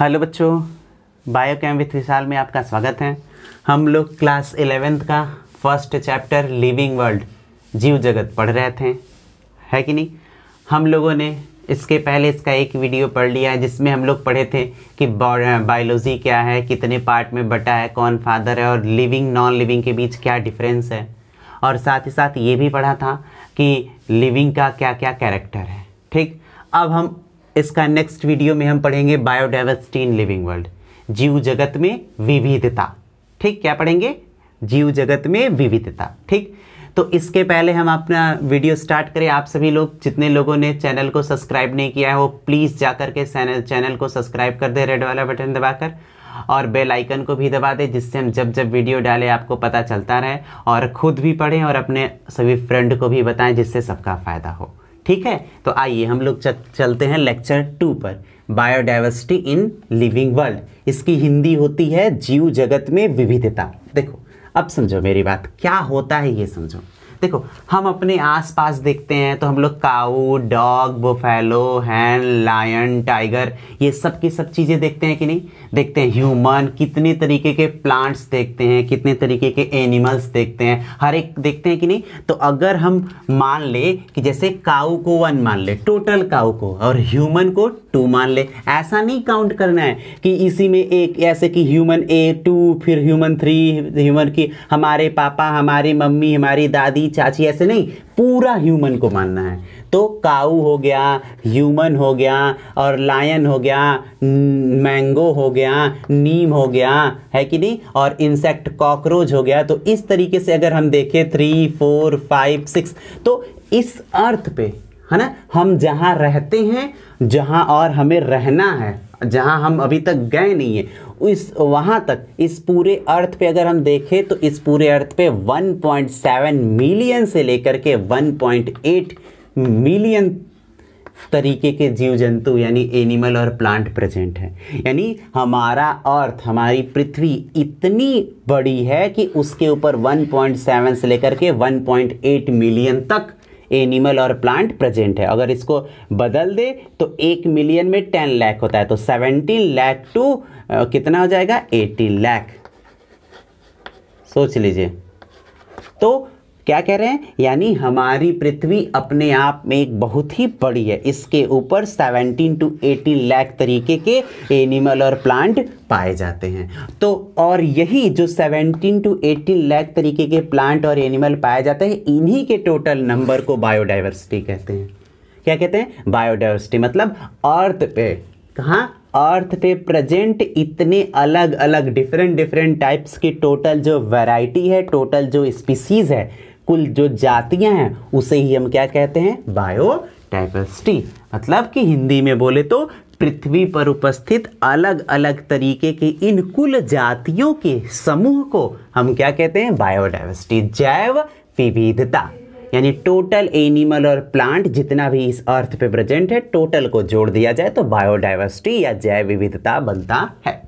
hello बच्चों cam with विशाल में आपका स्वागत है हम लोग क्लास एलेवेंथ का फर्स्ट चैप्टर लिविंग वर्ल्ड जीव जगत पढ़ रहे थे है कि नहीं हम लोगों ने इसके पहले इसका एक वीडियो पढ़ लिया है जिसमें हम लोग पढ़े थे कि बायोलॉजी क्या है कितने पार्ट में बटा है कौन फादर है और लिविंग नॉन लिविंग के बीच क्या डिफरेंस है और साथ ही साथ ये भी पढ़ा था कि लिविंग का क्या क्या कैरेक्टर है ठीक अब हम इसका नेक्स्ट वीडियो में हम पढ़ेंगे बायोडाइवर्सिटी इन लिविंग वर्ल्ड जीव जगत में विविधता ठीक क्या पढ़ेंगे जीव जगत में विविधता ठीक तो इसके पहले हम अपना वीडियो स्टार्ट करें आप सभी लोग जितने लोगों ने चैनल को सब्सक्राइब नहीं किया है वो प्लीज़ जा कर के चैनल को सब्सक्राइब कर दे रेड वाला बटन दबाकर और बेल आइकन को भी दबा दें जिससे हम जब जब वीडियो डालें आपको पता चलता रहे और ख़ुद भी पढ़ें और अपने सभी फ्रेंड को भी बताएं जिससे सबका फ़ायदा हो ठीक है तो आइए हम लोग चलते हैं लेक्चर टू पर बायोडाइवर्सिटी इन लिविंग वर्ल्ड इसकी हिंदी होती है जीव जगत में विविधता देखो अब समझो मेरी बात क्या होता है ये समझो देखो हम अपने आसपास देखते हैं तो हम लोग cow dog buffalo hen lion tiger ये सब की सब चीज़ें देखते हैं कि नहीं देखते हैं ह्यूमन कितने तरीके के प्लांट्स देखते हैं कितने तरीके के एनिमल्स देखते हैं हर एक देखते हैं कि नहीं तो अगर हम मान ले कि जैसे काऊ को वन मान ले टोटल काऊ को और ह्यूमन को टू मान ले ऐसा नहीं काउंट करना है कि इसी में एक ऐसे कि ह्यूमन ए टू फिर ह्यूमन थ्री ह्यूमन की हमारे पापा हमारी मम्मी हमारी दादी चाची ऐसे नहीं पूरा ह्यूमन को मानना है तो काऊ हो गया ह्यूमन हो गया और लायन हो गया मैंगो हो गया नीम हो गया है कि नहीं और इंसेक्ट कॉकरोच हो गया तो इस तरीके से अगर हम देखें थ्री फोर फाइव सिक्स तो इस अर्थ पे है ना हम जहाँ रहते हैं जहाँ और हमें रहना है जहाँ हम अभी तक गए नहीं हैं इस वहाँ तक इस पूरे अर्थ पे अगर हम देखें तो इस पूरे अर्थ पे 1.7 मिलियन से लेकर के 1.8 मिलियन तरीके के जीव जंतु यानी एनिमल और प्लांट प्रेजेंट हैं यानी हमारा अर्थ हमारी पृथ्वी इतनी बड़ी है कि उसके ऊपर 1.7 से लेकर के 1.8 मिलियन तक एनिमल और प्लांट प्रेजेंट है अगर इसको बदल दे तो एक मिलियन में टेन लैख होता है तो सेवेंटीन लैख टू कितना हो जाएगा एटीन लैख सोच लीजिए तो क्या कह रहे हैं यानी हमारी पृथ्वी अपने आप में एक बहुत ही बड़ी है इसके ऊपर 17 टू 18 लाख तरीके के एनिमल और प्लांट पाए जाते हैं तो और यही जो 17 टू 18 लाख तरीके के प्लांट और एनिमल पाए जाते हैं इन्हीं के टोटल नंबर को बायोडाइवर्सिटी कहते हैं क्या कहते हैं बायोडाइवर्सिटी मतलब अर्थ पे कहाँ अर्थ पे प्रेजेंट इतने अलग अलग डिफरेंट डिफरेंट टाइप्स की टोटल जो वैरायटी है टोटल जो स्पीसीज़ है कुल जो जातियां हैं उसे ही हम क्या कहते हैं बायोडाइवर्सिटी मतलब कि हिंदी में बोले तो पृथ्वी पर उपस्थित अलग अलग तरीके के इन कुल जातियों के समूह को हम क्या कहते हैं बायोडाइवर्सिटी जैव विविधता यानी टोटल एनिमल और प्लांट जितना भी इस अर्थ पे प्रेजेंट है टोटल को जोड़ दिया जाए तो बायोडाइवर्सिटी या जैव विविधता बनता है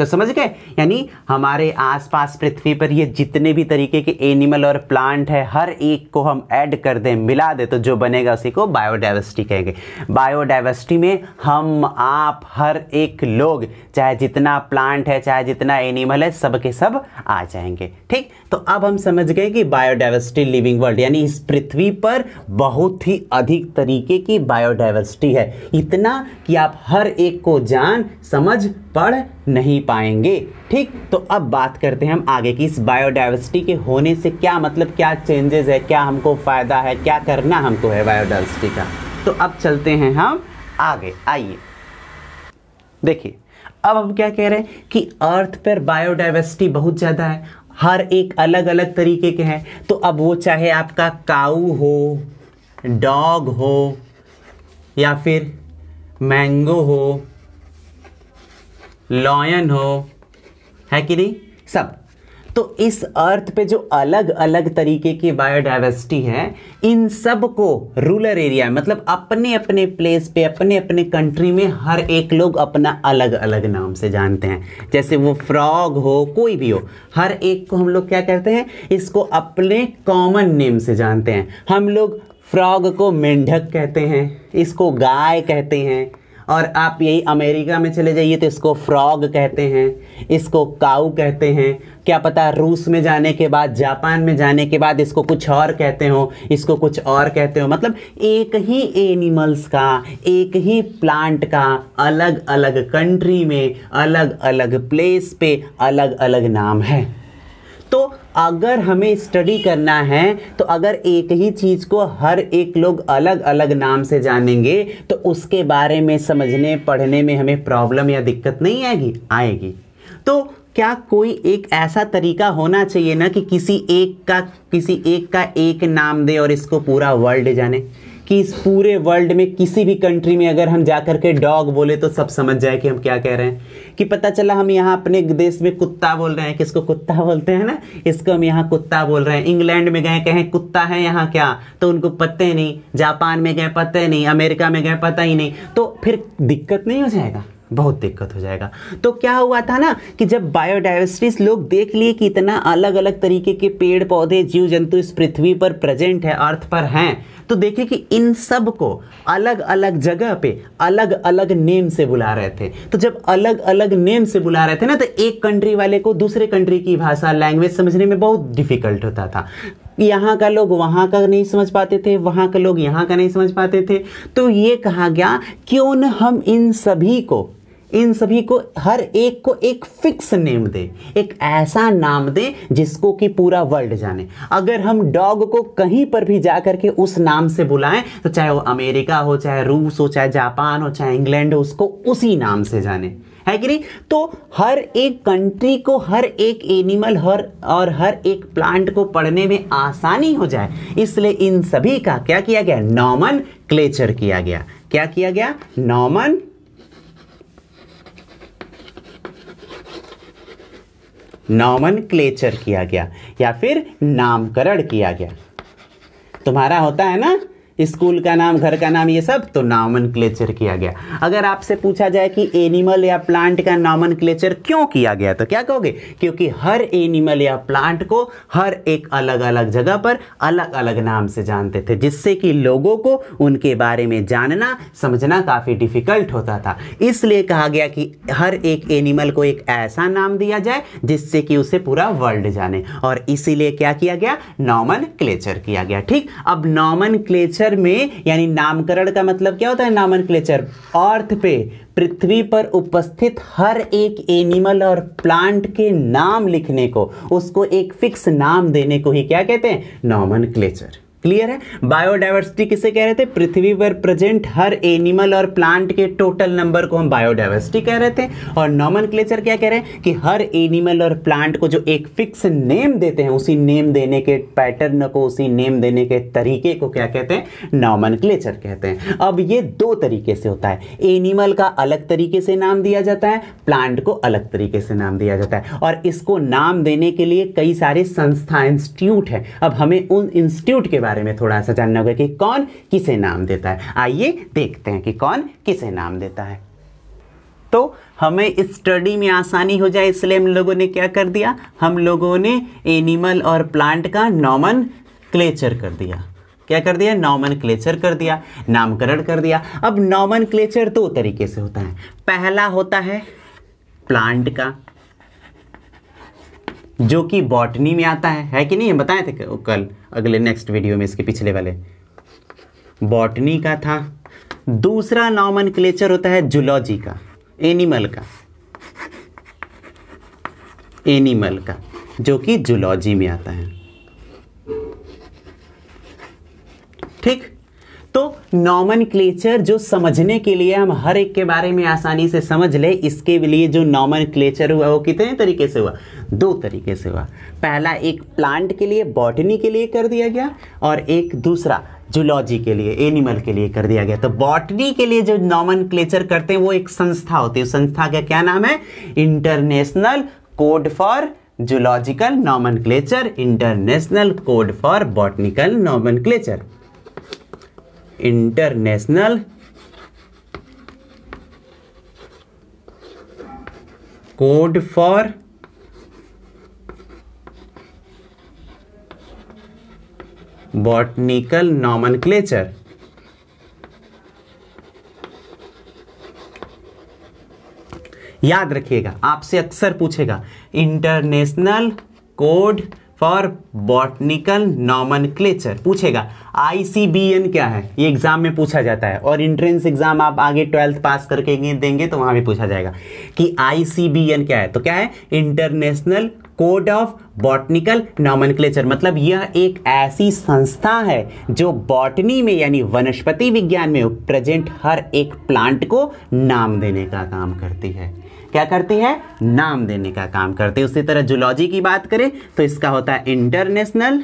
तो समझ गए यानी हमारे आसपास पृथ्वी पर ये जितने भी तरीके के एनिमल और प्लांट है हर एक को हम ऐड कर दें मिला दें तो जो बनेगा उसी को बायोडाइवर्सिटी कहेंगे बायोडाइवर्सिटी में हम आप हर एक लोग चाहे जितना प्लांट है चाहे जितना एनिमल है सब के सब आ जाएंगे ठीक तो अब हम समझ गए कि बायोडाइवर्सिटी लिविंग वर्ल्ड यानी इस पृथ्वी पर बहुत ही अधिक तरीके की बायोडाइवर्सिटी है इतना कि आप हर एक को जान समझ पढ़ नहीं पाएंगे ठीक तो अब बात करते हैं हम आगे की इस बायोडाइवर्सिटी के होने से क्या मतलब क्या चेंजेस है क्या हमको फ़ायदा है क्या करना हमको है बायोडाइवर्सिटी का तो अब चलते हैं हम आगे आइए देखिए अब हम क्या कह रहे हैं कि अर्थ पर बायोडाइवर्सिटी बहुत ज़्यादा है हर एक अलग अलग तरीके के हैं तो अब वो चाहे आपका काऊ हो डॉग हो या फिर मैंगो हो लॉयन हो है कि नहीं सब तो इस अर्थ पे जो अलग अलग तरीके की बायोडाइवर्सिटी है इन सब को रूरल एरिया मतलब अपने अपने प्लेस पे अपने अपने कंट्री में हर एक लोग अपना अलग अलग नाम से जानते हैं जैसे वो फ्रॉग हो कोई भी हो हर एक को हम लोग क्या कहते हैं इसको अपने कॉमन नेम से जानते हैं हम लोग फ्रॉग को मेंढक कहते हैं इसको गाय कहते हैं और आप यही अमेरिका में चले जाइए तो इसको फ्रॉग कहते हैं इसको काऊ कहते हैं क्या पता रूस में जाने के बाद जापान में जाने के बाद इसको कुछ और कहते हो इसको कुछ और कहते हो मतलब एक ही एनिमल्स का एक ही प्लांट का अलग अलग कंट्री में अलग अलग प्लेस पे अलग अलग नाम है तो अगर हमें स्टडी करना है तो अगर एक ही चीज़ को हर एक लोग अलग अलग नाम से जानेंगे तो उसके बारे में समझने पढ़ने में हमें प्रॉब्लम या दिक्कत नहीं आएगी आएगी तो क्या कोई एक ऐसा तरीका होना चाहिए ना कि किसी एक का किसी एक का एक नाम दे और इसको पूरा वर्ल्ड जाने कि इस पूरे वर्ल्ड में किसी भी कंट्री में अगर हम जा कर के डॉग बोले तो सब समझ जाए कि हम क्या कह रहे हैं कि पता चला हम यहाँ अपने देश में कुत्ता बोल रहे हैं किसको कुत्ता बोलते हैं ना इसको हम यहाँ कुत्ता बोल रहे हैं इंग्लैंड में गए कहें कुत्ता है यहाँ क्या तो उनको पता ही नहीं जापान में गए पता ही नहीं अमेरिका में गए पता ही नहीं तो फिर दिक्कत नहीं हो जाएगा बहुत दिक्कत हो जाएगा तो क्या हुआ था ना कि जब बायोडाइवर्सिटीज लोग देख लिए कि इतना अलग अलग तरीके के पेड़ पौधे जीव जंतु इस पृथ्वी पर प्रेजेंट है अर्थ पर हैं तो देखिए कि इन सब को अलग अलग जगह पे अलग अलग नेम से बुला रहे थे तो जब अलग अलग नेम से बुला रहे थे ना तो एक कंट्री वाले को दूसरे कंट्री की भाषा लैंग्वेज समझने में बहुत डिफिकल्ट होता था यहाँ का लोग वहाँ का नहीं समझ पाते थे वहाँ के लोग यहाँ का नहीं समझ पाते थे तो ये कहा गया क्यों न हम इन सभी को इन सभी को हर एक को एक फिक्स नेम दे एक ऐसा नाम दे जिसको कि पूरा वर्ल्ड जाने अगर हम डॉग को कहीं पर भी जा करके उस नाम से बुलाएं तो चाहे वो अमेरिका हो चाहे रूस हो चाहे जापान हो चाहे इंग्लैंड हो उसको उसी नाम से जाने है कि नहीं तो हर एक कंट्री को हर एक एनिमल हर और हर एक प्लांट को पढ़ने में आसानी हो जाए इसलिए इन सभी का क्या किया गया नॉमन क्लेचर किया गया क्या किया गया नॉमन नॉमन किया गया या फिर नामकरण किया गया तुम्हारा होता है ना स्कूल का नाम घर का नाम ये सब तो नॉमन क्लेचर किया गया अगर आपसे पूछा जाए कि एनिमल या प्लांट का नॉमन क्लेचर क्यों किया गया तो क्या कहोगे क्योंकि हर एनिमल या प्लांट को हर एक अलग अलग जगह पर अलग अलग नाम से जानते थे जिससे कि लोगों को उनके बारे में जानना समझना काफ़ी डिफ़िकल्ट होता था इसलिए कहा गया कि हर एक एनिमल को एक ऐसा नाम दिया जाए जिससे कि उसे पूरा वर्ल्ड जाने और इसीलिए क्या किया गया नॉमन क्लेचर किया गया ठीक अब नॉमन क्लेचर क्लेचर में यानी नामकरण का मतलब क्या होता है नामन क्लेचर अर्थ पे पृथ्वी पर उपस्थित हर एक एनिमल और प्लांट के नाम लिखने को उसको एक फिक्स नाम देने को ही क्या कहते हैं नॉमन क्लेचर क्लियर है बायोडाइवर्सिटी किसे कह रहे थे पृथ्वी पर प्रेजेंट हर एनिमल और प्लांट के टोटल नंबर को हम बायोडाइवर्सिटी कह रहे थे और नॉमन क्लेचर क्या कह रहे हैं कि हर एनिमल और प्लांट को जो एक फिक्स नेम देते हैं उसी नेम देने के पैटर्न को उसी नेम देने के तरीके को क्या कहते हैं नॉमन कहते हैं अब ये दो तरीके से होता है एनिमल का अलग तरीके से नाम दिया जाता है प्लांट को अलग तरीके से नाम दिया जाता है और इसको नाम देने के लिए कई सारे संस्था इंस्टीट्यूट है अब हमें उन इंस्टीट्यूट के बारे बारे में थोड़ा सा जानना होगा कि कौन किसे नाम देता है आइए देखते हैं कि कौन किसे नाम देता है तो हमें स्टडी में आसानी हो जाए इसलिए हम लोगों ने क्या कर दिया हम लोगों ने एनिमल और प्लांट का नॉमन क्लेचर कर दिया क्या कर दिया नॉमन क्लेचर कर दिया नामकरण कर दिया अब नॉमन क्लेचर दो तरीके से होता है पहला होता है प्लांट का जो कि बॉटनी में आता है है कि नहीं बताए थे कल अगले नेक्स्ट वीडियो में इसके पिछले वाले बॉटनी का था दूसरा नॉमन होता है जुलॉजी का एनिमल का एनिमल का जो कि जुलॉजी में आता है ठीक तो नॉमन जो समझने के लिए हम हर एक के बारे में आसानी से समझ ले इसके लिए जो नॉमन हुआ वो कितने तरीके से हुआ दो तरीके से हुआ पहला एक प्लांट के लिए बॉटनी के लिए कर दिया गया और एक दूसरा जूलॉजी के लिए एनिमल के लिए कर दिया गया तो बॉटनी के लिए जो नॉमन क्लेचर करते हैं वो एक संस्था होती है संस्था का क्या नाम है international code for zoological nomenclature international code for botanical nomenclature international code for botanical nomenclature याद रखिएगा आपसे अक्सर पूछेगा international code for botanical nomenclature पूछेगा आईसीबीएन क्या है ये एग्जाम में पूछा जाता है और इंट्रेंस एग्जाम आप आगे ट्वेल्थ पास करके देंगे तो वहां भी पूछा जाएगा कि आईसीबीएन क्या है तो क्या है international code of botanical nomenclature मतलब यह एक ऐसी संस्था है जो बॉटनी में यानी वनस्पति विज्ञान में प्रेजेंट हर एक प्लांट को नाम देने का काम करती है क्या करती है नाम देने का काम करती है उसी तरह जुलॉजी की बात करें तो इसका होता है international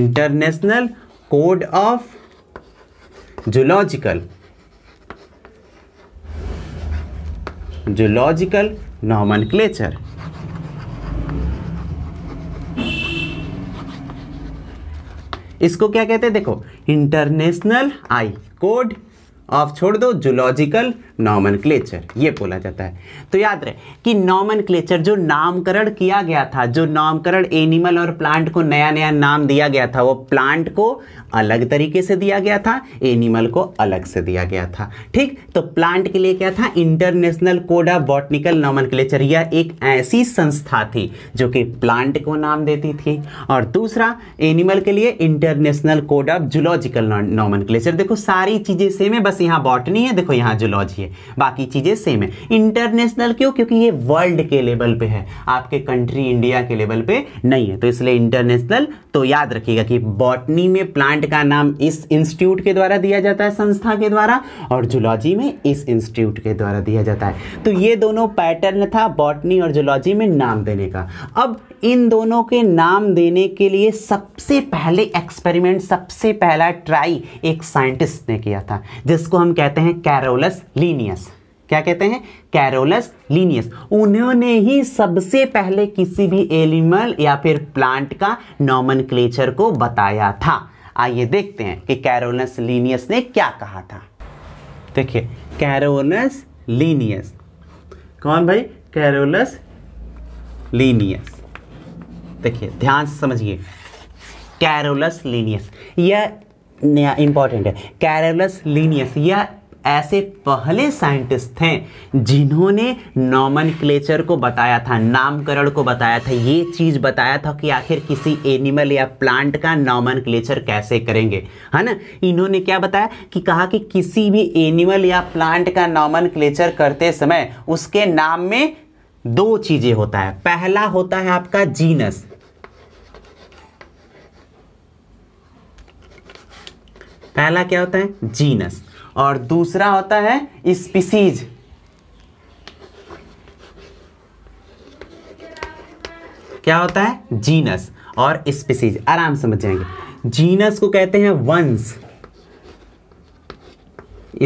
international code of zoological nomenclature इसको क्या कहते हैं देखो इंटरनेशनल आई कोड ऑफ छोड़ दो जूलॉजिकल नॉमन ये बोला जाता है तो याद रहे कि नॉमन क्लेचर जो नामकरण किया गया था जो नामकरण एनिमल और प्लांट को नया नया नाम दिया गया था वो प्लांट को अलग तरीके से दिया गया था एनिमल को अलग से दिया गया था ठीक तो प्लांट के लिए क्या था international code of botanical nomen यह एक ऐसी संस्था थी जो कि प्लांट को नाम देती थी और दूसरा एनिमल के लिए international code of zoological nomen देखो सारी चीज़ें सेम है बस यहाँ बॉटनी है देखो यहाँ जुलॉजी है है बाकी चीज़ें सेम है इंटरनेशनल क्यों क्योंकि ये वर्ल्ड के लेवल पे है आपके कंट्री इंडिया के लेवल पे नहीं है तो इसलिए इंटरनेशनल तो याद रखिएगा कि बॉटनी में प्लांट का नाम इस इंस्टीट्यूट के द्वारा दिया जाता है संस्था के द्वारा और जुलॉजी में इस इंस्टीट्यूट के द्वारा दिया जाता है तो ये दोनों पैटर्न था बॉटनी और जुलॉजी में नाम देने का अब इन दोनों के नाम देने के लिए सबसे पहले एक्सपेरिमेंट सबसे पहला ट्राई एक साइंटिस्ट ने किया था जिसको हम कहते हैं कैरोलस ली लीनियस क्या कहते हैं कैरोलस लीनियस उन्होंने ही सबसे पहले किसी भी एनिमल या फिर प्लांट का नॉमन को बताया था आइए देखते हैं कि कैरोलस लीनियस ने क्या कहा था देखिए कैरोलस लीनियस कौन भाई कैरोलस लीनियस देखिए ध्यान से समझिए कैरोलस लीनियस यह इंपॉर्टेंट है कैरोलस लीनियस यह ऐसे पहले साइंटिस्ट थे जिन्होंने नॉमन क्लेचर को बताया था नामकरण को बताया था ये चीज़ बताया था कि आखिर किसी एनिमल या प्लांट का नॉमन क्लेचर कैसे करेंगे है ना इन्होंने क्या बताया कि कहा कि किसी भी एनिमल या प्लांट का नॉमन क्लेचर करते समय उसके नाम में दो चीज़ें होता है पहला होता है आपका जीनस पहला क्या होता है जीनस और दूसरा होता है स्पीसीज क्या होता है जीनस और स्पीसीज आराम से समझ जाएंगे जीनस को कहते हैं वंश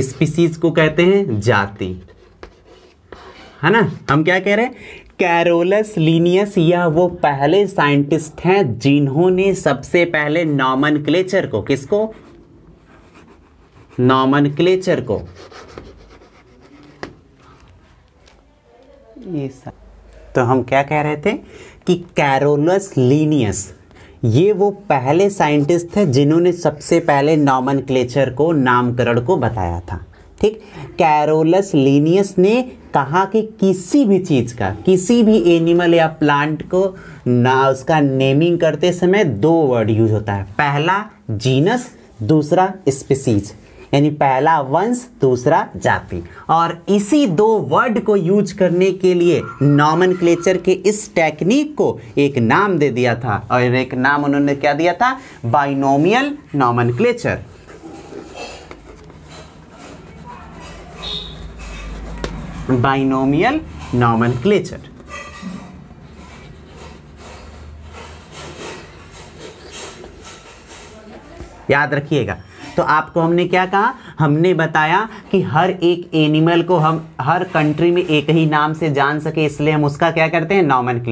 स्पीसीज को कहते हैं जाति है ना हम क्या कह रहे हैं कैरोलस लीनियस यह वो पहले साइंटिस्ट हैं जिन्होंने सबसे पहले नॉमन क्लेचर को किसको नॉमन क्लेचर को ये तो हम क्या कह रहे थे कि कैरोलस लीनियस ये वो पहले साइंटिस्ट थे जिन्होंने सबसे पहले नॉमन क्लेचर को नामकरण को बताया था ठीक कैरोलस लीनियस ने कहा कि किसी भी चीज़ का किसी भी एनिमल या प्लांट को ना उसका नेमिंग करते समय दो वर्ड यूज होता है पहला जीनस दूसरा स्पीसीज यानी पहला वंश दूसरा जाति और इसी दो वर्ड को यूज करने के लिए नॉमन क्लेचर के इस टेक्निक को एक नाम दे दिया था और एक नाम उन्होंने क्या दिया था binomial nomenclature binomial nomenclature याद रखिएगा तो आपको हमने क्या कहा हमने बताया कि हर एक एनिमल को हम हर कंट्री में एक ही नाम से जान सके इसलिए हम उसका क्या करते हैं नॉमन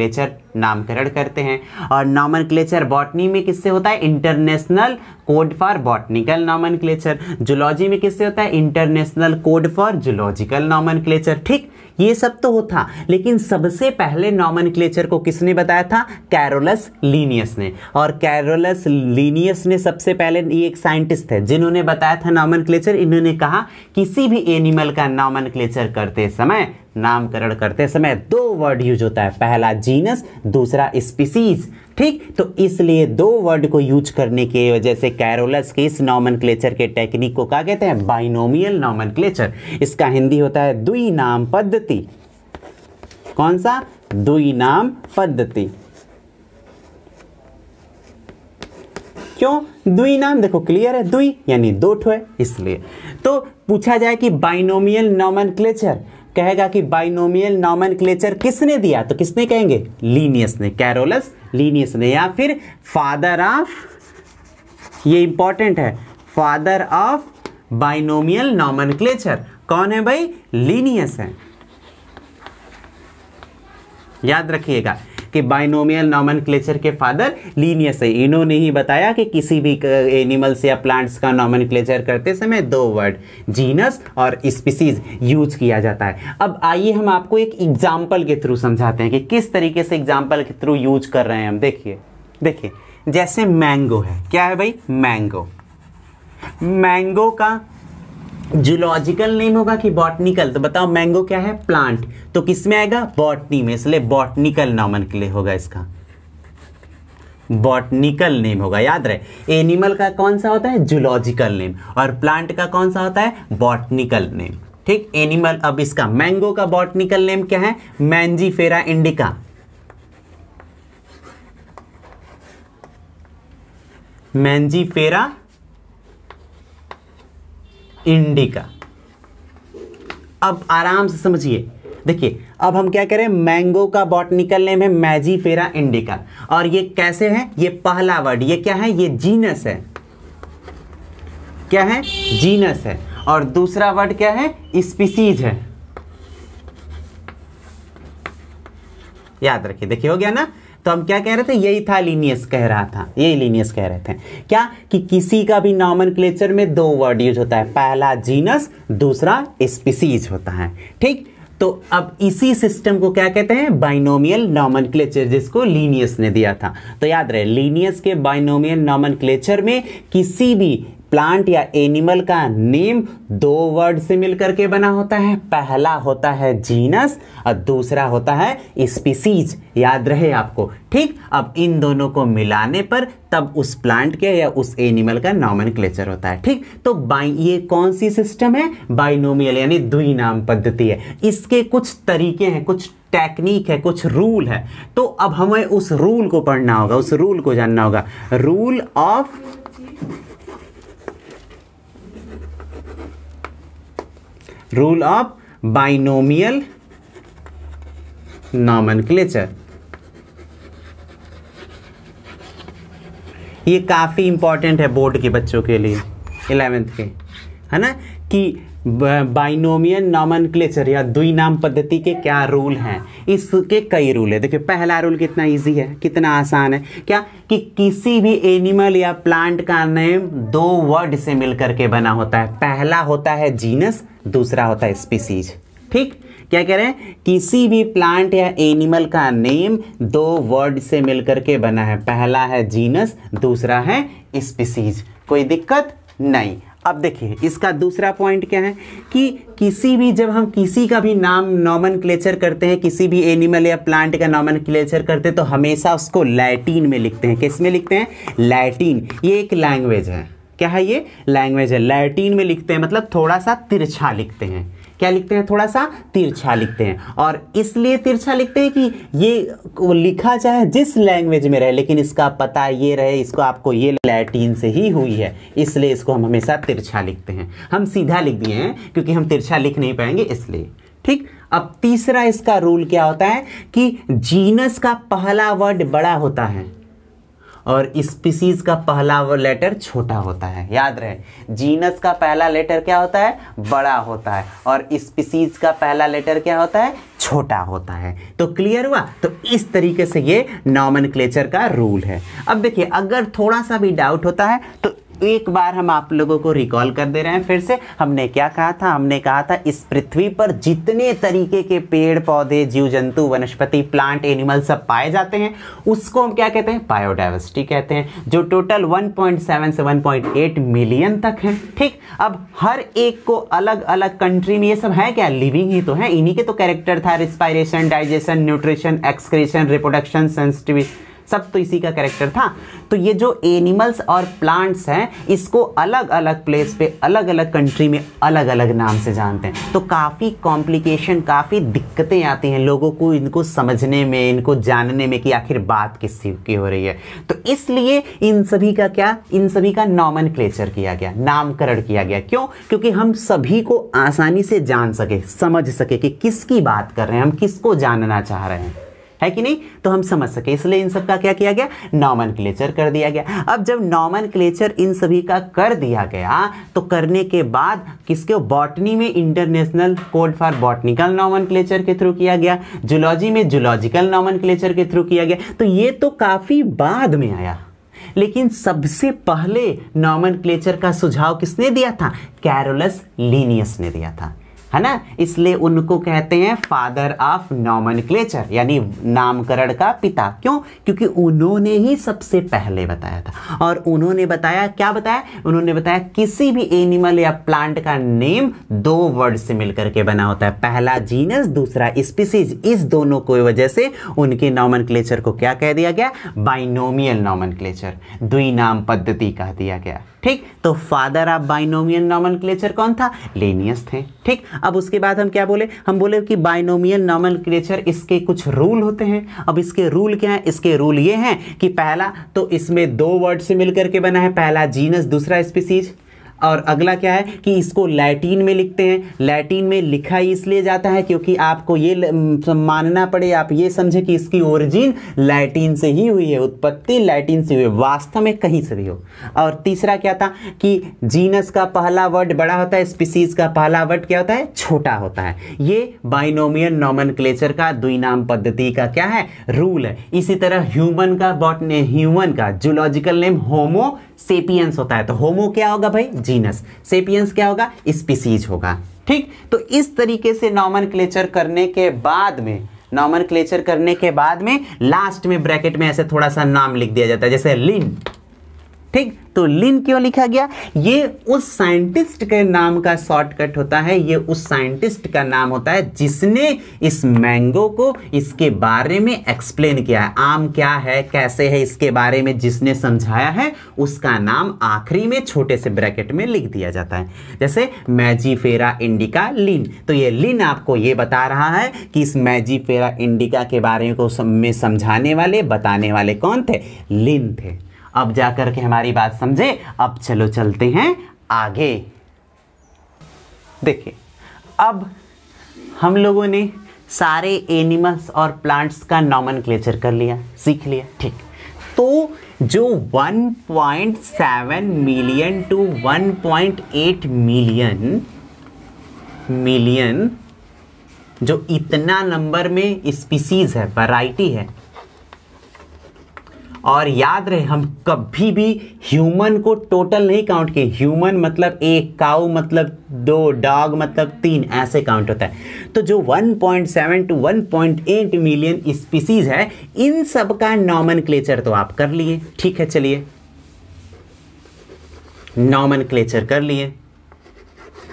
नामकरण करते हैं और नॉमन बॉटनी में किससे होता है international code for botanical nomenclature zoology में किससे होता है international code for zoological nomenclature ठीक ये सब तो होता लेकिन सबसे पहले नॉमन क्लेचर को किसने बताया था कैरोलस लीनियस ने और कैरोलस लीनियस ने सबसे पहले ये एक साइंटिस्ट थे जिन्होंने बताया था नॉमन क्लेचर इन्होंने कहा किसी भी एनिमल का नॉमन क्लेचर करते समय नामकरण करते समय दो वर्ड यूज होता है पहला जीनस दूसरा स्पीसीज ठीक तो इसलिए दो वर्ड को यूज करने की वजह से कैरोलस के इस नॉमन के टेक्निक को क्या कहते हैं बाइनोमियल नॉमन इसका हिंदी होता है दुई नाम पद्धति कौन सा दुई नाम पद्धति क्यों दुई नाम देखो क्लियर है दुई यानी दो ठो है इसलिए तो पूछा जाए कि बाइनोमियल नॉमन कहेगा कि बाइनोमियल नॉमन किसने दिया तो किसने कहेंगे लीनियस ने कैरोलस लीनियस ने या फिर फादर ऑफ ये इंपॉर्टेंट है फादर ऑफ बाइनोमियल नॉमन कौन है भाई लीनियस है याद रखिएगा कि बाइनोमियल नॉमन के फादर लीनियस है इन्होंने ही बताया कि किसी भी एनिमल्स या प्लांट्स का नॉमन करते समय दो वर्ड जीनस और स्पीसीज यूज किया जाता है अब आइए हम आपको एक एग्जाम्पल के थ्रू समझाते हैं कि किस तरीके से एग्जाम्पल के थ्रू यूज कर रहे हैं हम देखिए देखिए जैसे मैंगो है क्या है भाई मैंगो मैंगो का जूलॉजिकल नेम होगा कि बॉटनिकल तो बताओ मैंगो क्या है प्लांट तो किस में आएगा बॉटनी में इसलिए बॉटनिकल लिए होगा इसका बॉटनिकल नेम होगा याद रहे एनिमल का कौन सा होता है जूलॉजिकल नेम और प्लांट का कौन सा होता है बॉटनिकल नेम ठीक एनिमल अब इसका मैंगो का बॉटनिकल नेम क्या है मैंजीफेरा इंडिका मैंजीफेरा इंडिका अब आराम से समझिए देखिए अब हम क्या करें मैंगो का बॉटनिकल नेम है मैजीफेरा इंडिका और ये कैसे है ये पहला वर्ड ये क्या है ये जीनस है क्या है जीनस है और दूसरा वर्ड क्या है स्पीसीज है याद रखिए देखिए हो गया ना तो हम क्या कह रहे थे यही था लीनियस कह रहा था यही लीनियस कह रहे थे क्या कि किसी का भी नॉमन में दो वर्ड यूज होता है पहला जीनस दूसरा स्पीसीज होता है ठीक तो अब इसी सिस्टम को क्या कहते हैं बाइनोमियल नॉमन जिसको लीनियस ने दिया था तो याद रहे लीनियस के बाइनोमियल नॉमन में किसी भी प्लांट या एनिमल का नेम दो वर्ड से मिलकर के बना होता है पहला होता है जीनस और दूसरा होता है स्पीसीज याद रहे आपको ठीक अब इन दोनों को मिलाने पर तब उस प्लांट के या उस एनिमल का नॉमन होता है ठीक तो बाई ये कौन सी सिस्टम है बाइनोमियल यानी द्वि नाम पद्धति है इसके कुछ तरीके हैं कुछ टेक्निक है कुछ रूल है तो अब हमें उस रूल को पढ़ना होगा उस रूल को जानना होगा rule of rule of binomial nomen ये काफ़ी इंपॉर्टेंट है बोर्ड के बच्चों के लिए इलेवेंथ के है ना कि बाइनोमियल नॉमनक्लेचर या दुई नाम पद्धति के क्या रूल हैं इसके कई रूल है देखिए पहला रूल कितना इजी है कितना आसान है क्या कि किसी भी एनिमल या प्लांट का नेम दो वर्ड से मिलकर के बना होता है पहला होता है जीनस दूसरा होता है स्पीसीज ठीक क्या कह रहे हैं किसी भी प्लांट या एनिमल का नेम दो वर्ड से मिलकर के बना है पहला है जीनस दूसरा है स्पीसीज कोई दिक्कत नहीं अब देखिए इसका दूसरा पॉइंट क्या है कि किसी भी जब हम किसी का भी नाम नॉमन करते हैं किसी भी एनिमल या प्लांट का नॉमन करते हैं तो हमेशा उसको लैटिन में लिखते हैं किस में लिखते हैं लैटिन ये एक लैंग्वेज है क्या है ये लैंग्वेज है लैटिन में लिखते हैं मतलब थोड़ा सा तिरछा लिखते हैं क्या लिखते हैं थोड़ा सा तिरछा लिखते हैं और इसलिए तिरछा लिखते हैं कि ये लिखा जाए जिस लैंग्वेज में रहे लेकिन इसका पता ये रहे इसको आपको ये लैटिन से ही हुई है इसलिए इसको हम हमेशा तिरछा लिखते हैं हम सीधा लिख दिए हैं क्योंकि हम तिरछा लिख नहीं पाएंगे इसलिए ठीक अब तीसरा इसका रूल क्या होता है कि जीनस का पहला वर्ड बड़ा होता है और स्पीसीज का पहला वो लेटर छोटा होता है याद रहे जीनस का पहला लेटर क्या होता है बड़ा होता है और स्पीसीज का पहला लेटर क्या होता है छोटा होता है तो क्लियर हुआ तो इस तरीके से ये नॉमन का रूल है अब देखिए अगर थोड़ा सा भी डाउट होता है तो एक बार हम आप लोगों को रिकॉल कर दे रहे हैं फिर से हमने क्या कहा था हमने कहा था इस पृथ्वी पर जितने तरीके के पेड़ पौधे जीव जंतु वनस्पति प्लांट एनिमल सब पाए जाते हैं उसको हम क्या कहते हैं बायोडाइवर्सिटी कहते हैं जो टोटल 1.7 से 1.8 मिलियन तक है ठीक अब हर एक को अलग अलग कंट्री में ये सब है क्या लिविंग ही तो है इन्हीं के तो कैरेक्टर था respiration digestion nutrition excretion reproduction sensitivity सब तो इसी का कैरेक्टर था तो ये जो एनिमल्स और प्लांट्स हैं इसको अलग अलग प्लेस पे अलग अलग कंट्री में अलग अलग नाम से जानते हैं तो काफ़ी कॉम्प्लिकेशन काफ़ी दिक्कतें आती हैं लोगों को इनको समझने में इनको जानने में कि आखिर बात किस की हो रही है तो इसलिए इन सभी का क्या इन सभी का नॉमन किया गया नामकरण किया गया क्यों क्योंकि हम सभी को आसानी से जान सके समझ सके कि किसकी बात कर रहे हैं हम किसको जानना चाह रहे हैं है कि नहीं तो हम समझ सके इसलिए इन सब का क्या किया गया नॉमन क्लेचर कर दिया गया अब जब नॉमन क्लेचर इन सभी का कर दिया गया तो करने के बाद किसके बॉटनी में international code for botanical nomenclature के थ्रू किया गया जूलॉजी में जुलॉजिकल नॉमन क्लेचर के थ्रू किया गया तो ये तो काफ़ी बाद में आया लेकिन सबसे पहले नॉमन क्लेचर का सुझाव किसने दिया था कैरोलस लीनियस ने दिया था है ना इसलिए उनको कहते हैं फादर ऑफ नॉमन यानी नामकरण का पिता क्यों क्योंकि उन्होंने ही सबसे पहले बताया था और उन्होंने बताया क्या बताया उन्होंने बताया किसी भी एनिमल या प्लांट का नेम दो वर्ड से मिलकर के बना होता है पहला जीनस दूसरा स्पीसीज इस दोनों की वजह से उनके नॉमन को क्या कह दिया गया बाइनोमियल नॉमन क्लेचर नाम पद्धति कह दिया गया ठीक तो फादर ऑफ बाइनोमियल नॉमल कौन था लेनियस थे ठीक अब उसके बाद हम क्या बोले हम बोले कि बाइनोमियल नॉमल इसके कुछ रूल होते हैं अब इसके रूल क्या है इसके रूल ये हैं कि पहला तो इसमें दो वर्ड से मिलकर के बना है पहला जीनस दूसरा स्पीसीज और अगला क्या है कि इसको लैटिन में लिखते हैं लैटिन में लिखा इसलिए जाता है क्योंकि आपको ये मानना पड़े आप ये समझे कि इसकी ओरिजिन लैटिन से ही हुई है उत्पत्ति लैटिन से हुई है वास्तव में कहीं से भी हो और तीसरा क्या था कि जीनस का पहला वर्ड बड़ा होता है स्पीसीज का पहला वर्ड क्या होता है छोटा होता है ये बाइनोमियन नॉमन का दुई नाम पद्धति का क्या है रूल है इसी तरह ह्यूमन का बॉटने ह्यूमन का जूलॉजिकल नेम होमो सेपियंस होता है तो होमो क्या होगा भाई जीनस सेपियंस क्या होगा स्पीसीज होगा ठीक तो इस तरीके से नॉमन करने के बाद में नॉमन करने के बाद में लास्ट में ब्रैकेट में ऐसे थोड़ा सा नाम लिख दिया जाता है जैसे लिन ठीक तो लिन क्यों लिखा गया ये उस साइंटिस्ट के नाम का शॉर्टकट होता है ये उस साइंटिस्ट का नाम होता है जिसने इस मैंगो को इसके बारे में एक्सप्लेन किया है आम क्या है कैसे है इसके बारे में जिसने समझाया है उसका नाम आखिरी में छोटे से ब्रैकेट में लिख दिया जाता है जैसे मैजीफेरा इंडिका लिन तो ये लिन आपको ये बता रहा है कि इस मैजीफेरा इंडिका के बारे में को समझाने वाले बताने वाले कौन थे लिन थे अब जा के हमारी बात समझे अब चलो चलते हैं आगे देखिए अब हम लोगों ने सारे एनिमल्स और प्लांट्स का नॉमन क्लेचर कर लिया सीख लिया ठीक तो जो 1.7 मिलियन टू 1.8 मिलियन मिलियन जो इतना नंबर में स्पीसीज है वैरायटी है और याद रहे हम कभी भी ह्यूमन को टोटल नहीं काउंट किए ह्यूमन मतलब एक काउ मतलब दो डॉग मतलब तीन ऐसे काउंट होता है तो जो 1.7 टू 1.8 मिलियन स्पीसीज है इन सब का नॉमन क्लेचर तो आप कर लिए ठीक है चलिए नॉमन क्लेचर कर लिए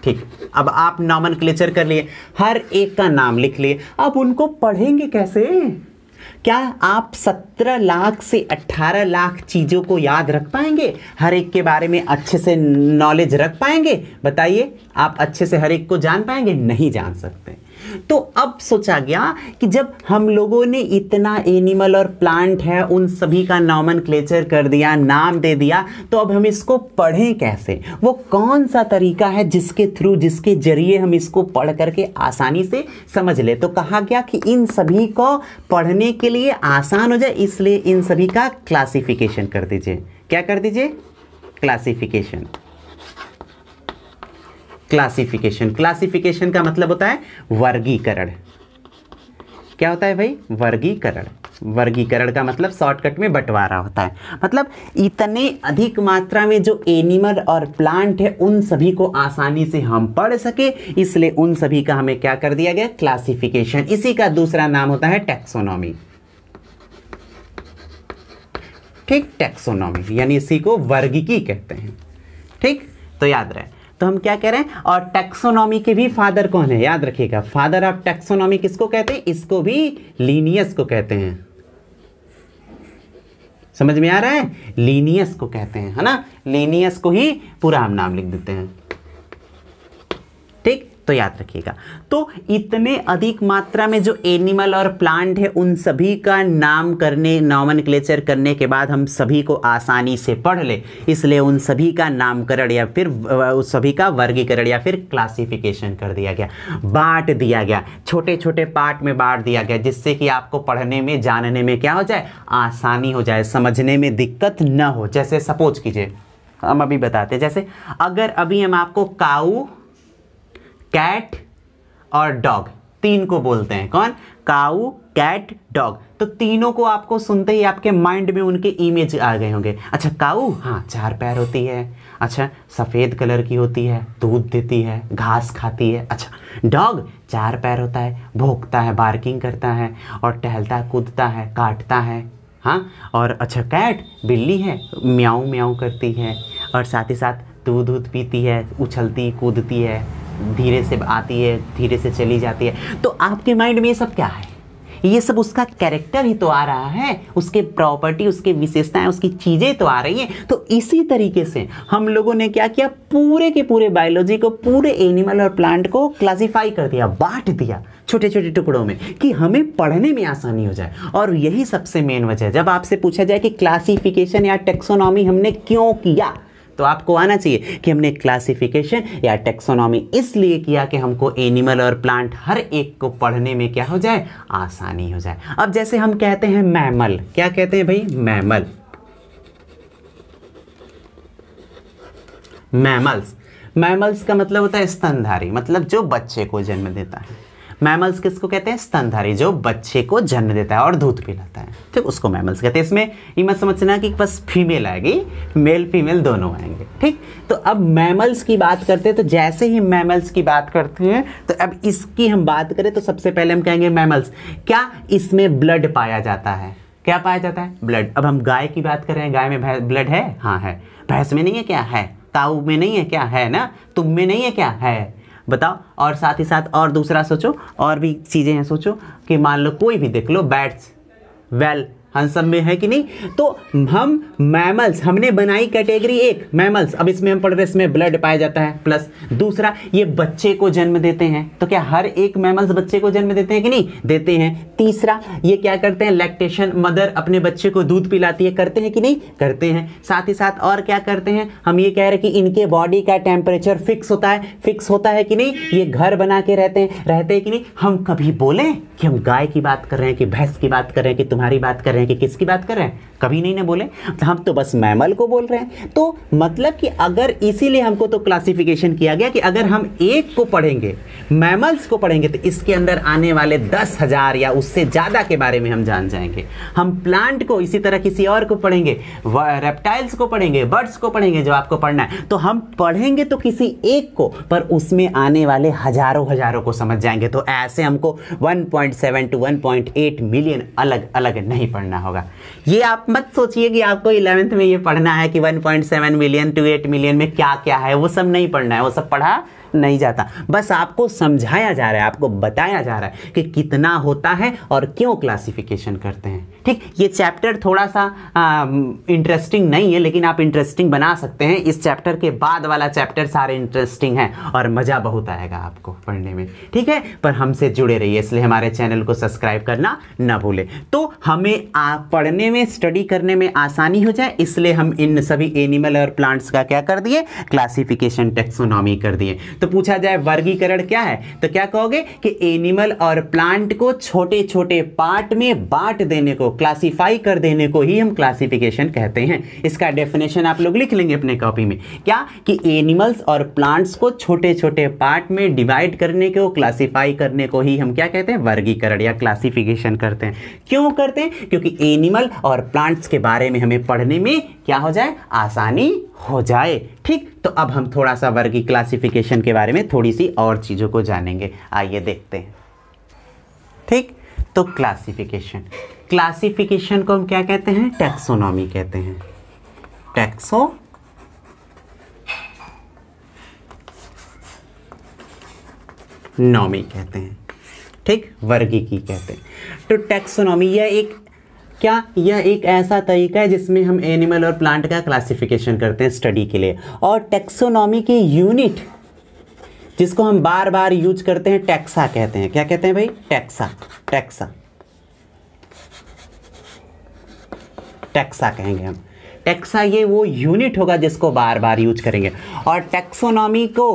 ठीक अब आप नॉमन क्लेचर कर लिए हर एक का नाम लिख लिए अब उनको पढ़ेंगे कैसे क्या आप 17 लाख से 18 लाख चीज़ों को याद रख पाएंगे हर एक के बारे में अच्छे से नॉलेज रख पाएंगे बताइए आप अच्छे से हर एक को जान पाएंगे नहीं जान सकते तो अब सोचा गया कि जब हम लोगों ने इतना एनिमल और प्लांट है उन सभी का नॉमन क्लेचर कर दिया नाम दे दिया तो अब हम इसको पढ़ें कैसे वो कौन सा तरीका है जिसके थ्रू जिसके जरिए हम इसको पढ़ करके आसानी से समझ ले तो कहा गया कि इन सभी को पढ़ने के लिए आसान हो जाए इसलिए इन सभी का क्लासिफिकेशन कर दीजिए क्या कर दीजिए क्लासिफिकेशन क्लासिफिकेशन क्लासिफिकेशन का मतलब होता है वर्गीकरण क्या होता है भाई वर्गीकरण वर्गीकरण का मतलब शॉर्टकट में बंटवारा होता है मतलब इतने अधिक मात्रा में जो एनिमल और प्लांट है उन सभी को आसानी से हम पढ़ सके इसलिए उन सभी का हमें क्या कर दिया गया क्लासिफिकेशन इसी का दूसरा नाम होता है टैक्सोनॉमी ठीक टैक्सोनॉमी यानी इसी को वर्गीकी कहते हैं ठीक तो याद रहे तो हम क्या कह रहे हैं और टेक्सोनॉमी के भी फादर कौन है याद रखिएगा फादर ऑफ टेक्सोनॉमी किसको कहते हैं इसको भी लीनियस को कहते हैं समझ में आ रहा है लीनियस को कहते हैं है ना लीनियस को ही पूरा हम नाम लिख देते हैं तो याद रखिएगा तो इतने अधिक मात्रा में जो एनिमल और प्लांट है उन सभी का नाम करने नॉमन क्लेचर करने के बाद हम सभी को आसानी से पढ़ ले इसलिए उन सभी का नामकरण या फिर उस सभी का वर्गीकरण या फिर क्लासिफिकेशन कर दिया गया बांट दिया गया छोटे छोटे पार्ट में बांट दिया गया जिससे कि आपको पढ़ने में जानने में क्या हो जाए आसानी हो जाए समझने में दिक्कत न हो जैसे सपोज कीजिए हम अभी बताते जैसे अगर अभी हम आपको काऊ कैट और डॉग तीन को बोलते हैं कौन काऊ कैट डॉग तो तीनों को आपको सुनते ही आपके माइंड में उनके इमेज आ गए होंगे अच्छा काऊ हाँ चार पैर होती है अच्छा सफ़ेद कलर की होती है दूध देती है घास खाती है अच्छा डॉग चार पैर होता है भोंकता है बार्किंग करता है और टहलता कूदता है काटता है हाँ और अच्छा कैट बिल्ली है म्याऊ म्याऊ करती है और साथ ही साथ दूध दूध पीती है उछलती कूदती है धीरे से आती है धीरे से चली जाती है तो आपके माइंड में ये सब क्या है ये सब उसका कैरेक्टर ही तो आ रहा है उसके प्रॉपर्टी उसके विशेषताएं उसकी चीज़ें तो आ रही हैं तो इसी तरीके से हम लोगों ने क्या किया पूरे के पूरे बायोलॉजी को पूरे एनिमल और प्लांट को क्लासिफाई कर दिया बांट दिया छोटे छोटे टुकड़ों में कि हमें पढ़ने में आसानी हो जाए और यही सबसे मेन वजह जब आपसे पूछा जाए कि क्लासिफिकेशन या टेक्सोनॉमी हमने क्यों किया तो आपको आना चाहिए कि हमने क्लासिफिकेशन या टेक्सोनॉमी इसलिए किया कि हमको एनिमल और प्लांट हर एक को पढ़ने में क्या हो जाए आसानी हो जाए अब जैसे हम कहते हैं मैमल क्या कहते हैं भाई मैमल मैमल्स मैमल्स का मतलब होता है स्तनधारी मतलब जो बच्चे को जन्म देता है मैमल्स किसको कहते हैं स्तनधारी जो बच्चे को जन्म देता है और दूध पिलाता है ठीक उसको मैमल्स कहते हैं इसमें ये मत समझना कि बस फीमेल आएगी मेल फीमेल दोनों आएंगे ठीक तो अब मैमल्स की बात करते हैं तो जैसे ही मैमल्स की बात करते हैं तो अब इसकी हम बात करें तो सबसे पहले हम कहेंगे मैमल्स क्या इसमें ब्लड पाया जाता है क्या पाया जाता है ब्लड अब हम गाय की बात करें गाय में ब्लड है हाँ है भैंस में नहीं है क्या है ताऊ में नहीं है क्या है ना तुम में नहीं है क्या है बताओ और साथ ही साथ और दूसरा सोचो और भी चीज़ें हैं सोचो कि मान लो कोई भी देख लो बैट्स वेल हम सब में है कि नहीं तो हम मैमल्स हमने बनाई कैटेगरी एक मैमल्स अब इसमें हम पढ़ रहे इसमें ब्लड पाया जाता है प्लस दूसरा ये बच्चे को जन्म देते हैं तो क्या हर एक मैमल्स बच्चे को जन्म देते हैं कि नहीं देते हैं तीसरा ये क्या करते हैं लैक्टेशन मदर अपने बच्चे को दूध पिलाती है करते हैं कि नहीं करते हैं साथ ही साथ और क्या करते हैं हम ये कह रहे हैं कि इनके बॉडी का टेम्परेचर फिक्स होता है फिक्स होता है कि नहीं ये घर बना के रहते हैं रहते हैं कि नहीं हम कभी बोलें कि हम गाय की बात कर रहे हैं कि भैंस की बात कर रहे हैं कि तुम्हारी बात कर रहे हैं हैं कि किसकी बात कर रहे हैं कभी नहीं ने बोले हम तो बस मैमल को बोल रहे हैं तो मतलब कि अगर इसीलिए हमको तो क्लासिफिकेशन किया गया कि अगर हम एक को पढ़ेंगे मैमल्स को पढ़ेंगे तो इसके अंदर आने वाले दस हज़ार या उससे ज़्यादा के बारे में हम जान जाएंगे हम प्लांट को इसी तरह किसी और को पढ़ेंगे रेप्टाइल्स को पढ़ेंगे बर्ड्स को पढ़ेंगे जो आपको पढ़ना है तो हम पढ़ेंगे तो किसी एक को पर उसमें आने वाले हज़ारों हज़ारों को समझ जाएंगे तो ऐसे हमको वन टू वन मिलियन अलग अलग नहीं पढ़ना करना होगा ये आप मत सोचिए कि आपको इलेवेंथ में ये पढ़ना है कि 1.7 मिलियन टू 8 मिलियन में क्या क्या है वो सब नहीं पढ़ना है वो सब पढ़ा नहीं जाता बस आपको समझाया जा रहा है आपको बताया जा रहा है कि कितना होता है और क्यों क्लासिफिकेशन करते हैं ठीक ये चैप्टर थोड़ा सा इंटरेस्टिंग नहीं है लेकिन आप इंटरेस्टिंग बना सकते हैं इस चैप्टर के बाद वाला चैप्टर सारे इंटरेस्टिंग है और मज़ा बहुत आएगा आपको पढ़ने में ठीक है पर हमसे जुड़े रहिए इसलिए हमारे चैनल को सब्सक्राइब करना ना भूलें तो हमें आ, पढ़ने में स्टडी करने में आसानी हो जाए इसलिए हम इन सभी एनिमल और प्लांट्स का क्या कर दिए क्लासिफिकेशन टेक्सोनॉमी कर दिए तो तो पूछा जाए वर्गीकरण क्या है तो क्या कहोगे कि एनिमल और प्लांट को छोटे छोटे पार्ट में बांट देने को क्लासीफाई कर देने को ही हम क्लासिफिकेशन कहते हैं इसका डेफिनेशन आप लोग लिख लेंगे अपने कॉपी में क्या कि एनिमल्स और प्लांट्स को छोटे छोटे पार्ट में डिवाइड करने को क्लासीफाई करने को ही हम क्या कहते हैं वर्गीकरण या क्लासिफिकेशन करते हैं क्यों करते हैं क्योंकि एनिमल और प्लांट्स के बारे में हमें पढ़ने में क्या हो जाए आसानी हो जाए ठीक तो अब हम थोड़ा सा वर्गी क्लासिफिकेशन के बारे में थोड़ी सी और चीज़ों को जानेंगे आइए देखते हैं ठीक तो क्लासिफिकेशन क्लासिफिकेशन को हम क्या कहते हैं टैक्सोनॉमी कहते हैं टैक्सो नॉमी कहते हैं ठीक वर्गी की कहते हैं तो टैक्सोनॉमी यह एक क्या यह एक ऐसा तरीका है जिसमें हम एनिमल और प्लांट का क्लासिफिकेशन करते हैं स्टडी के लिए और टेक्सोनॉमी की यूनिट जिसको हम बार बार यूज करते हैं टैक्सा कहते हैं क्या कहते हैं भाई टैक्सा टैक्सा टैक्सा कहेंगे हम टैक्सा ये वो यूनिट होगा जिसको बार बार यूज करेंगे और टैक्सोनॉमी को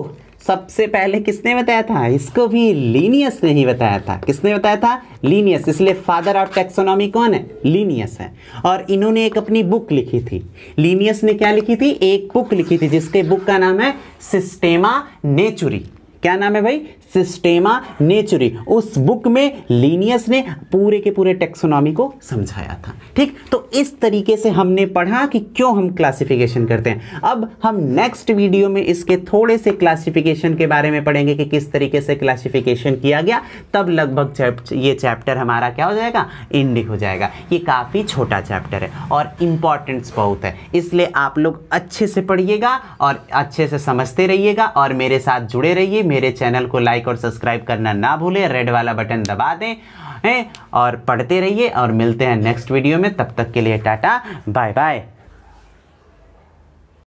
सबसे पहले किसने बताया था इसको भी लीनियस ने ही बताया था किसने बताया था लीनियस इसलिए फादर ऑफ टेक्सोनॉमी कौन है लीनियस है और इन्होंने एक अपनी बुक लिखी थी लीनियस ने क्या लिखी थी एक बुक लिखी थी जिसके बुक का नाम है सिस्टेमा नेचुरी क्या नाम है भाई सिस्टेमा नेचुरी उस बुक में लीनियस ने पूरे के पूरे टेक्सोनॉमी को समझाया था ठीक तो इस तरीके से हमने पढ़ा कि क्यों हम क्लासिफिकेशन करते हैं अब हम नेक्स्ट वीडियो में इसके थोड़े से क्लासिफिकेशन के बारे में पढ़ेंगे कि किस तरीके से क्लासिफिकेशन किया गया तब लगभग ये चैप्टर हमारा क्या हो जाएगा इंड हो जाएगा ये काफ़ी छोटा चैप्टर है और इम्पॉर्टेंस बहुत है इसलिए आप लोग अच्छे से पढ़िएगा और अच्छे से समझते रहिएगा और मेरे साथ जुड़े रहिए मेरे चैनल को लाइक और सब्सक्राइब करना ना भूलें रेड वाला बटन दबा दें और पढ़ते रहिए और मिलते हैं नेक्स्ट वीडियो में तब तक के लिए टाटा बाय बाय